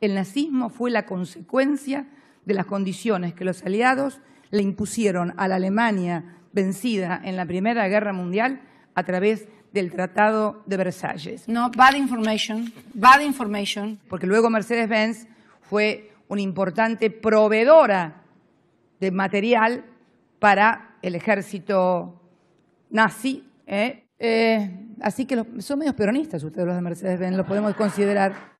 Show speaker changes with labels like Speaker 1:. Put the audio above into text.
Speaker 1: el nazismo fue la consecuencia de las condiciones que los aliados le impusieron a la Alemania vencida en la Primera Guerra Mundial a través del Tratado de Versalles.
Speaker 2: No, bad information, bad information. Porque
Speaker 1: luego Mercedes-Benz fue una importante proveedora de material para el ejército nazi. ¿eh? Eh, así que son medios peronistas ustedes los de Mercedes-Benz, los podemos considerar.